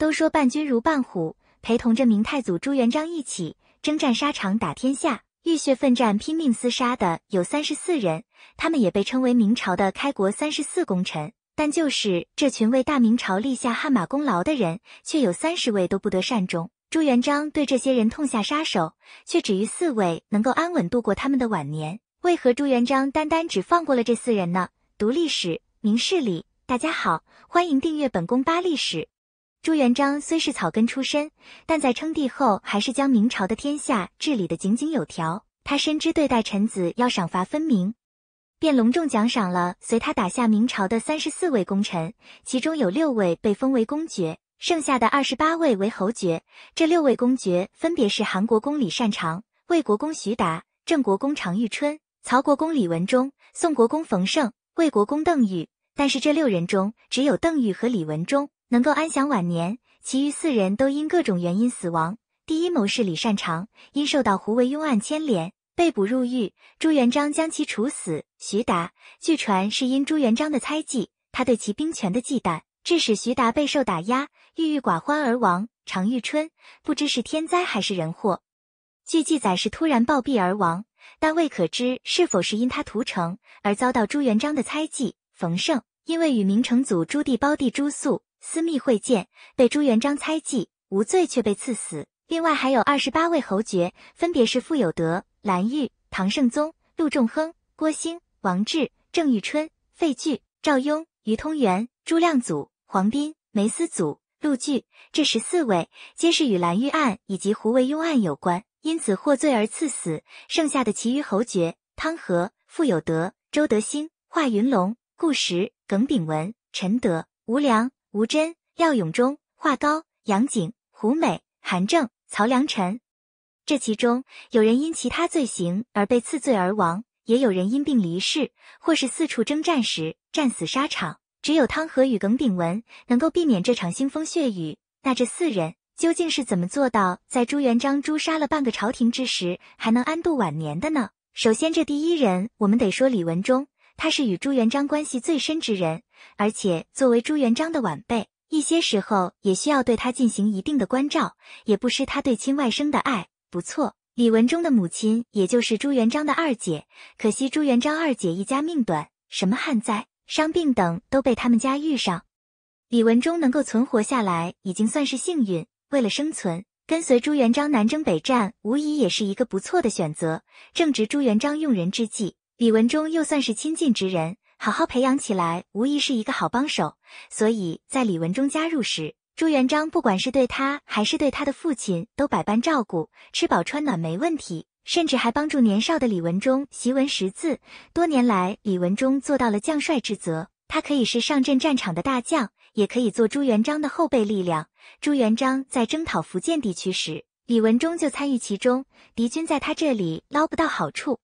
都说伴君如伴虎，陪同着明太祖朱元璋一起征战沙场、打天下、浴血奋战、拼命厮杀的有三十四人，他们也被称为明朝的开国三十四功臣。但就是这群为大明朝立下汗马功劳的人，却有三十位都不得善终。朱元璋对这些人痛下杀手，却只于四位能够安稳度过他们的晚年。为何朱元璋单单只放过了这四人呢？读历史，明事理。大家好，欢迎订阅本宫八历史。朱元璋虽是草根出身，但在称帝后还是将明朝的天下治理的井井有条。他深知对待臣子要赏罚分明，便隆重奖赏了随他打下明朝的三十四位功臣，其中有六位被封为公爵，剩下的二十八位为侯爵。这六位公爵分别是韩国公李善长、魏国公徐达、郑国公常遇春、曹国公李文忠、宋国公冯胜、魏国公邓愈。但是这六人中，只有邓愈和李文忠。能够安享晚年，其余四人都因各种原因死亡。第一谋士李善长因受到胡惟庸案牵连，被捕入狱，朱元璋将其处死。徐达据传是因朱元璋的猜忌，他对其兵权的忌惮，致使徐达备受打压，郁郁寡欢而亡。常遇春不知是天灾还是人祸，据记载是突然暴毙而亡，但未可知是否是因他屠城而遭到朱元璋的猜忌。冯胜因为与明成祖朱棣胞弟朱肃。私密会见被朱元璋猜忌，无罪却被赐死。另外还有二十八位侯爵，分别是傅有德、蓝玉、唐胜宗、陆仲亨、郭兴、王志、郑玉春、费聚、赵雍、于通元、朱亮祖、黄斌、梅思祖、陆聚。这十四位皆是与蓝玉案以及胡惟庸案有关，因此获罪而赐死。剩下的其余侯爵汤和、傅有德、周德兴、华云龙、顾时、耿炳文、陈德、吴良。吴真、廖永忠、华高、杨景、胡美、韩正、曹良臣，这其中有人因其他罪行而被赐罪而亡，也有人因病离世，或是四处征战时战死沙场。只有汤和与耿炳文能够避免这场腥风血雨。那这四人究竟是怎么做到在朱元璋诛杀了半个朝廷之时还能安度晚年的呢？首先，这第一人我们得说李文忠。他是与朱元璋关系最深之人，而且作为朱元璋的晚辈，一些时候也需要对他进行一定的关照，也不失他对亲外甥的爱。不错，李文忠的母亲也就是朱元璋的二姐，可惜朱元璋二姐一家命短，什么旱灾、伤病等都被他们家遇上。李文忠能够存活下来，已经算是幸运。为了生存，跟随朱元璋南征北战，无疑也是一个不错的选择。正值朱元璋用人之际。李文忠又算是亲近之人，好好培养起来，无疑是一个好帮手。所以在李文忠加入时，朱元璋不管是对他还是对他的父亲，都百般照顾，吃饱穿暖没问题，甚至还帮助年少的李文忠习文识字。多年来，李文忠做到了将帅之责，他可以是上阵战场的大将，也可以做朱元璋的后备力量。朱元璋在征讨福建地区时，李文忠就参与其中，敌军在他这里捞不到好处。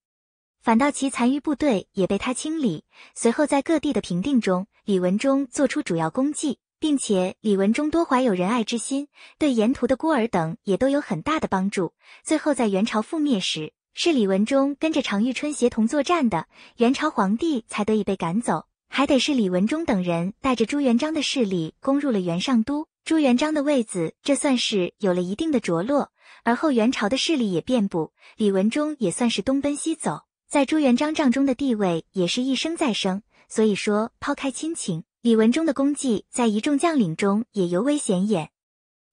反倒其残余部队也被他清理。随后在各地的平定中，李文忠做出主要功绩，并且李文忠多怀有仁爱之心，对沿途的孤儿等也都有很大的帮助。最后在元朝覆灭时，是李文忠跟着常遇春协同作战的，元朝皇帝才得以被赶走。还得是李文忠等人带着朱元璋的势力攻入了元上都，朱元璋的位子这算是有了一定的着落。而后元朝的势力也遍布，李文忠也算是东奔西走。在朱元璋帐中的地位也是一升再升，所以说抛开亲情，李文忠的功绩在一众将领中也尤为显眼。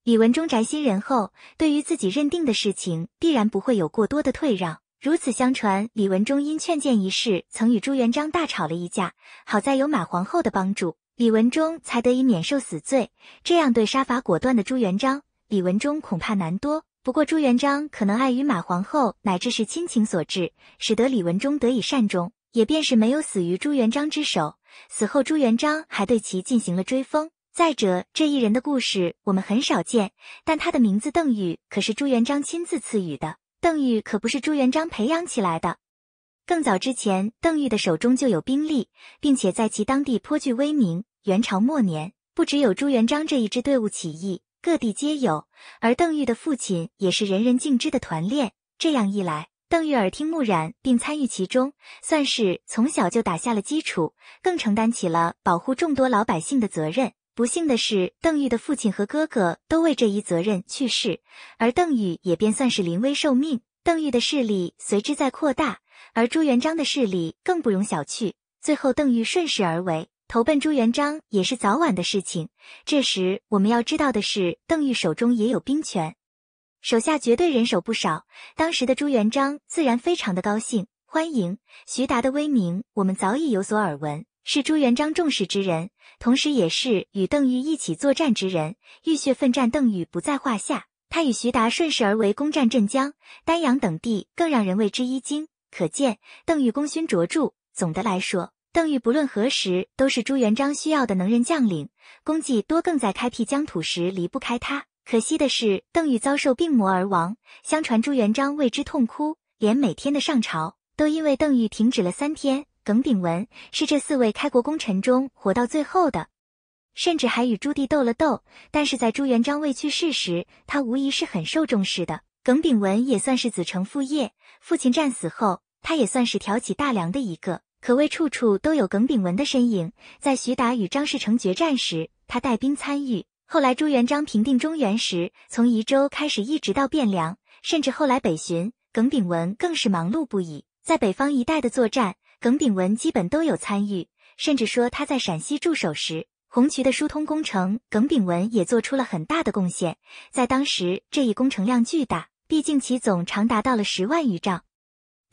李文忠宅心仁厚，对于自己认定的事情，必然不会有过多的退让。如此相传，李文忠因劝谏一事，曾与朱元璋大吵了一架。好在有马皇后的帮助，李文忠才得以免受死罪。这样对杀伐果断的朱元璋，李文忠恐怕难多。不过朱元璋可能碍于马皇后乃至是亲情所致，使得李文忠得以善终，也便是没有死于朱元璋之手。死后朱元璋还对其进行了追封。再者这一人的故事我们很少见，但他的名字邓禹可是朱元璋亲自赐予的。邓禹可不是朱元璋培养起来的，更早之前邓禹的手中就有兵力，并且在其当地颇具威名。元朝末年，不只有朱元璋这一支队伍起义。各地皆有，而邓玉的父亲也是人人敬知的团练。这样一来，邓玉耳听目染，并参与其中，算是从小就打下了基础，更承担起了保护众多老百姓的责任。不幸的是，邓玉的父亲和哥哥都为这一责任去世，而邓玉也便算是临危受命。邓玉的势力随之在扩大，而朱元璋的势力更不容小觑。最后，邓玉顺势而为。投奔朱元璋也是早晚的事情。这时我们要知道的是，邓愈手中也有兵权，手下绝对人手不少。当时的朱元璋自然非常的高兴，欢迎徐达的威名，我们早已有所耳闻，是朱元璋重视之人，同时也是与邓愈一起作战之人。浴血奋战，邓愈不在话下。他与徐达顺势而为，攻占镇江、丹阳等地，更让人为之一惊。可见邓愈功勋卓著。总的来说。邓愈不论何时都是朱元璋需要的能人将领，功绩多，更在开辟疆土时离不开他。可惜的是，邓愈遭受病魔而亡，相传朱元璋为之痛哭，连每天的上朝都因为邓愈停止了三天。耿炳文是这四位开国功臣中活到最后的，甚至还与朱棣斗了斗。但是在朱元璋未去世时，他无疑是很受重视的。耿炳文也算是子承父业，父亲战死后，他也算是挑起大梁的一个。可谓处处都有耿炳文的身影。在徐达与张士诚决战时，他带兵参与；后来朱元璋平定中原时，从宜州开始一直到汴梁，甚至后来北巡，耿炳文更是忙碌不已。在北方一带的作战，耿炳文基本都有参与，甚至说他在陕西驻守时，红渠的疏通工程，耿炳文也做出了很大的贡献。在当时，这一工程量巨大，毕竟其总长达到了十万余丈。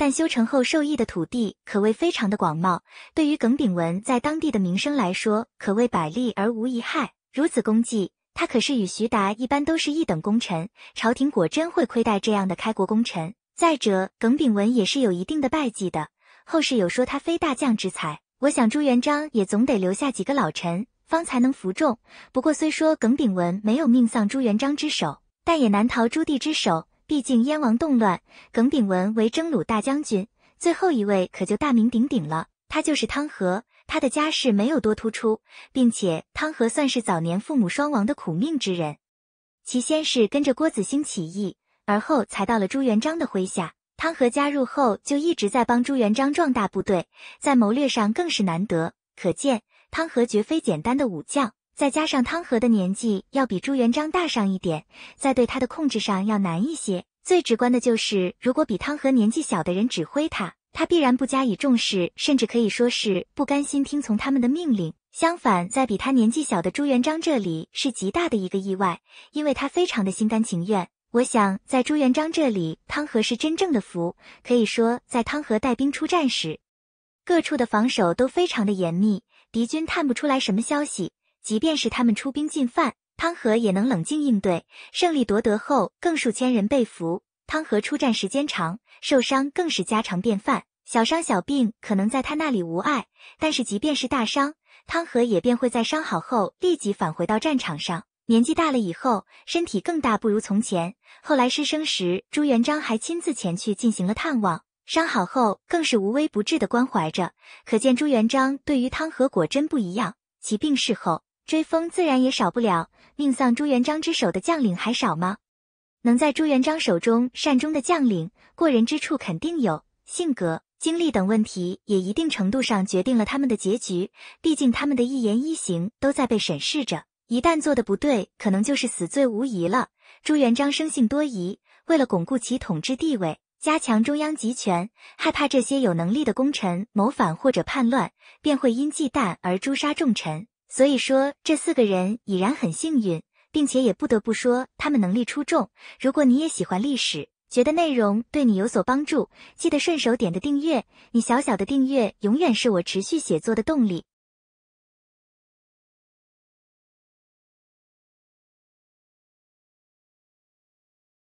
但修成后受益的土地可谓非常的广袤，对于耿炳文在当地的名声来说，可谓百利而无一害。如此功绩，他可是与徐达一般都是一等功臣。朝廷果真会亏待这样的开国功臣？再者，耿炳文也是有一定的败绩的。后世有说他非大将之才，我想朱元璋也总得留下几个老臣，方才能服众。不过虽说耿炳文没有命丧朱元璋之手，但也难逃朱棣之手。毕竟燕王动乱，耿炳文为征虏大将军。最后一位可就大名鼎鼎了，他就是汤和。他的家世没有多突出，并且汤和算是早年父母双亡的苦命之人。其先是跟着郭子兴起义，而后才到了朱元璋的麾下。汤和加入后，就一直在帮朱元璋壮大部队，在谋略上更是难得，可见汤和绝非简单的武将。再加上汤和的年纪要比朱元璋大上一点，在对他的控制上要难一些。最直观的就是，如果比汤和年纪小的人指挥他，他必然不加以重视，甚至可以说是不甘心听从他们的命令。相反，在比他年纪小的朱元璋这里，是极大的一个意外，因为他非常的心甘情愿。我想，在朱元璋这里，汤和是真正的福。可以说，在汤和带兵出战时，各处的防守都非常的严密，敌军探不出来什么消息。即便是他们出兵进犯，汤和也能冷静应对，胜利夺得后更数千人被俘。汤和出战时间长，受伤更是家常便饭。小伤小病可能在他那里无碍，但是即便是大伤，汤和也便会在伤好后立即返回到战场上。年纪大了以后，身体更大不如从前。后来失生时，朱元璋还亲自前去进行了探望，伤好后更是无微不至的关怀着，可见朱元璋对于汤和果真不一样。其病逝后。追封自然也少不了，命丧朱元璋之手的将领还少吗？能在朱元璋手中善终的将领，过人之处肯定有，性格、经历等问题也一定程度上决定了他们的结局。毕竟他们的一言一行都在被审视着，一旦做的不对，可能就是死罪无疑了。朱元璋生性多疑，为了巩固其统治地位，加强中央集权，害怕这些有能力的功臣谋反或者叛乱，便会因忌惮而诛杀重臣。所以说，这四个人已然很幸运，并且也不得不说他们能力出众。如果你也喜欢历史，觉得内容对你有所帮助，记得顺手点个订阅。你小小的订阅，永远是我持续写作的动力。